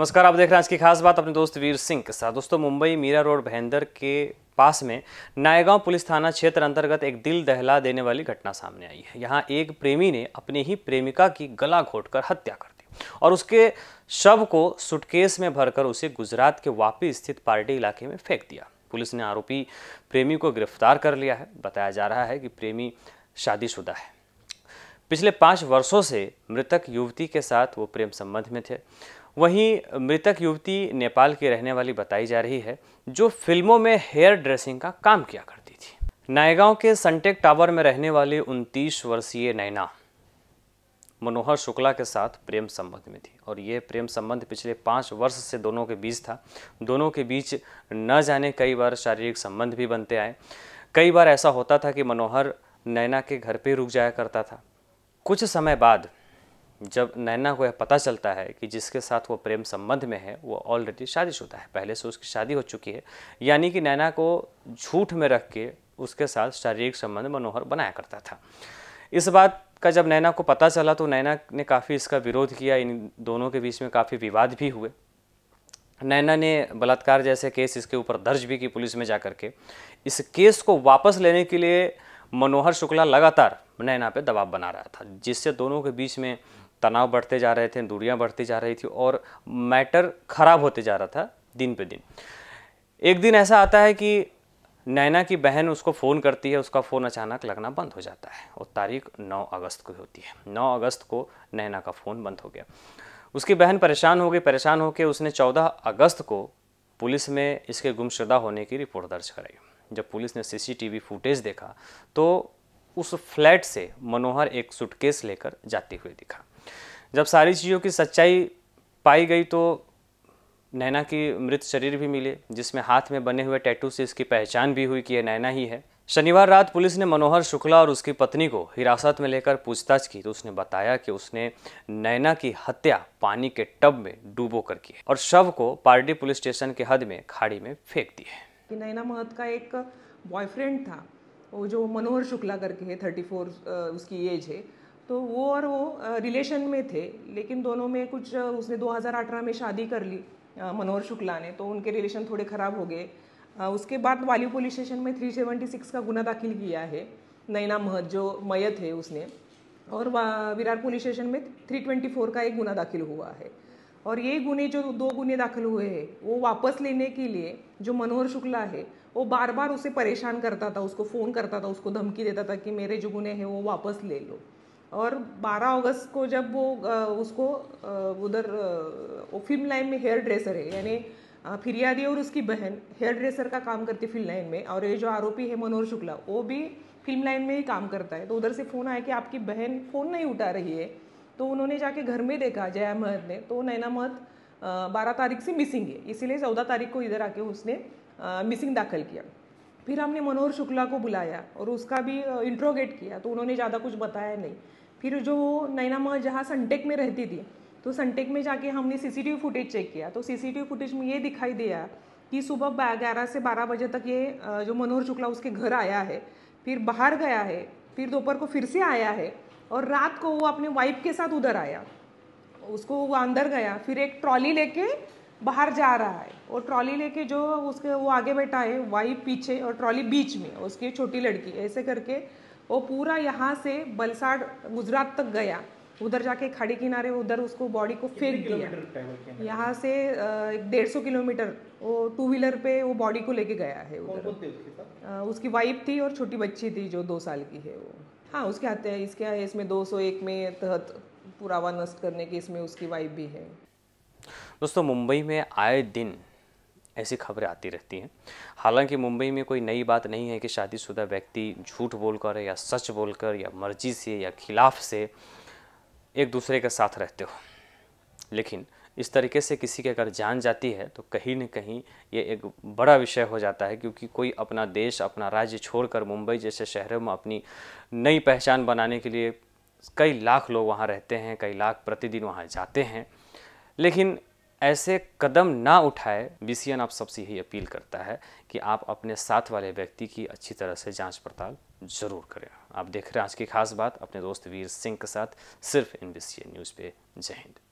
नमस्कार आप देख रहे हैं आज की खास बात अपने दोस्त वीर सिंह के साथ दोस्तों मुंबई मीरा रोड भेंदर के पास में नायगांव पुलिस थाना क्षेत्र अंतर्गत एक दिल दहला देने वाली घटना सामने आई है यहाँ एक प्रेमी ने अपनी ही प्रेमिका की गला घोटकर हत्या कर दी और उसके शव को सुटकेस में भरकर उसे गुजरात के वापी स्थित पार्टी इलाके में फेंक दिया पुलिस ने आरोपी प्रेमी को गिरफ्तार कर लिया है बताया जा रहा है कि प्रेमी शादीशुदा है पिछले पाँच वर्षों से मृतक युवती के साथ वो प्रेम संबंध में थे वहीं मृतक युवती नेपाल की रहने वाली बताई जा रही है जो फिल्मों में हेयर ड्रेसिंग का काम किया करती थी नायगांव के सनटेक टावर में रहने वाली उनतीस वर्षीय नैना मनोहर शुक्ला के साथ प्रेम संबंध में थी और ये प्रेम संबंध पिछले पाँच वर्ष से दोनों के बीच था दोनों के बीच न जाने कई बार शारीरिक संबंध भी बनते आए कई बार ऐसा होता था कि मनोहर नैना के घर पे रुक जाया करता था कुछ समय बाद जब नैना को यह पता चलता है कि जिसके साथ वो प्रेम संबंध में है वो ऑलरेडी शादीशुदा है पहले से उसकी शादी हो चुकी है यानी कि नैना को झूठ में रख के उसके साथ शारीरिक संबंध मनोहर बनाया करता था इस बात का जब नैना को पता चला तो नैना ने काफ़ी इसका विरोध किया इन दोनों के बीच में काफ़ी विवाद भी हुए नैना ने बलात्कार जैसे केस इसके ऊपर दर्ज भी की पुलिस में जा के इस केस को वापस लेने के लिए मनोहर शुक्ला लगातार नैना पे दबाव बना रहा था जिससे दोनों के बीच में तनाव बढ़ते जा रहे थे दूरियाँ बढ़ती जा रही थी और मैटर ख़राब होते जा रहा था दिन पे दिन एक दिन ऐसा आता है कि नैना की बहन उसको फ़ोन करती है उसका फ़ोन अचानक लगना बंद हो जाता है और तारीख 9 अगस्त को होती है 9 अगस्त को नैना का फ़ोन बंद हो गया उसकी बहन परेशान हो गई परेशान होकर उसने 14 अगस्त को पुलिस में इसके गुमशुदा होने की रिपोर्ट दर्ज कराई जब पुलिस ने सीसीटीवी फुटेज देखा तो उस फ्लैट से मनोहर एक सुटकेस लेकर जाते हुए दिखा जब सारी चीज़ों की सच्चाई पाई गई तो नैना की मृत शरीर भी मिले जिसमें हाथ में बने हुए टैटू से इसकी पहचान भी हुई कि यह नैना ही है शनिवार रात पुलिस ने मनोहर शुक्ला और उसकी पत्नी को हिरासत में लेकर पूछताछ की तो उसने बताया कि उसने नैना की हत्या पानी के टब में डूबो कर की और शव को पार्टी पुलिस स्टेशन के हद में खाड़ी में फेंक दी है नैना महत का एक बॉयफ्रेंड था वो जो मनोहर शुक्ला करके है थर्टी फोर उसकी एज है तो वो और वो रिलेशन में थे लेकिन दोनों में कुछ उसने 2018 में शादी कर ली मनोहर शुक्ला ने तो उनके रिलेशन थोड़े ख़राब हो गए उसके बाद वाली पुलिस स्टेशन में 376 का गुना दाखिल किया है नैना महत जो मयत है उसने और विरार पुलिस स्टेशन में 324 का एक गुना दाखिल हुआ है और ये गुने जो दो गुने दाखिल हुए हैं वो वापस लेने के लिए जो मनोहर शुक्ला है वो बार बार उसे परेशान करता था उसको फ़ोन करता था उसको धमकी देता था कि मेरे जो गुने हैं वो वापस ले लो और 12 अगस्त को जब वो उसको उधर वो फिल्म लाइन में हेयर ड्रेसर है यानी फिरियादी और उसकी बहन हेयर ड्रेसर का काम करती फिल्म लाइन में और ये जो आरोपी है मनोहर शुक्ला वो भी फिल्म लाइन में ही काम करता है तो उधर से फ़ोन आया कि आपकी बहन फ़ोन नहीं उठा रही है तो उन्होंने जाके घर में देखा जया महत ने तो नैना महत बारह तारीख से मिसिंग है इसीलिए चौदह तारीख को इधर आके उसने मिसिंग दाखिल किया फिर हमने मनोहर शुक्ला को बुलाया और उसका भी इंट्रोगेट किया तो उन्होंने ज़्यादा कुछ बताया नहीं फिर जो नैना मह जहाँ सनटेक में रहती थी तो सनटेक में जाके हमने सी फुटेज चेक किया तो सी फुटेज में ये दिखाई दिया कि सुबह ग्यारह से बारह बजे तक ये जो मनोहर शुक्ला उसके घर आया है फिर बाहर गया है फिर दोपहर को फिर से आया है और रात को वो अपने वाइफ के साथ उधर आया उसको वो अंदर गया फिर एक ट्रॉली लेके बाहर जा रहा है और ट्रॉली लेके जो उसके वो आगे बैठा है वाइफ पीछे और ट्रॉली बीच में उसकी छोटी लड़की ऐसे करके वो पूरा यहाँ से बलसाड़ गुजरात तक गया उधर जाके खाड़ी किनारे उधर उसको बॉडी को फेंक दिया यहाँ से डेढ़ सौ किलोमीटर वो टू व्हीलर पे वो बॉडी को लेके गया है उधर उसकी वाइफ थी और छोटी बच्ची थी जो दो साल की है वो हाँ उसके हत्या इसके इसमें दो सौ एक में तहत पुरावा नष्ट करने की इसमें उसकी वाइफ भी है दोस्तों मुंबई में आए दिन ऐसी खबरें आती रहती हैं हालांकि मुंबई में कोई नई बात नहीं है कि शादीशुदा व्यक्ति झूठ बोलकर या सच बोलकर या मर्जी से या खिलाफ से एक दूसरे के साथ रहते हो लेकिन इस तरीके से किसी की अगर जान जाती है तो कहीं ना कहीं ये एक बड़ा विषय हो जाता है क्योंकि कोई अपना देश अपना राज्य छोड़कर मुंबई जैसे शहरों में अपनी नई पहचान बनाने के लिए कई लाख लोग वहाँ रहते हैं कई लाख प्रतिदिन वहाँ जाते हैं लेकिन ऐसे कदम ना उठाए बी आप सबसे यही अपील करता है कि आप अपने साथ वाले व्यक्ति की अच्छी तरह से जांच पड़ताल जरूर करें आप देख रहे हैं आज की खास बात अपने दोस्त वीर सिंह के साथ सिर्फ एन न्यूज़ पे जय हिंद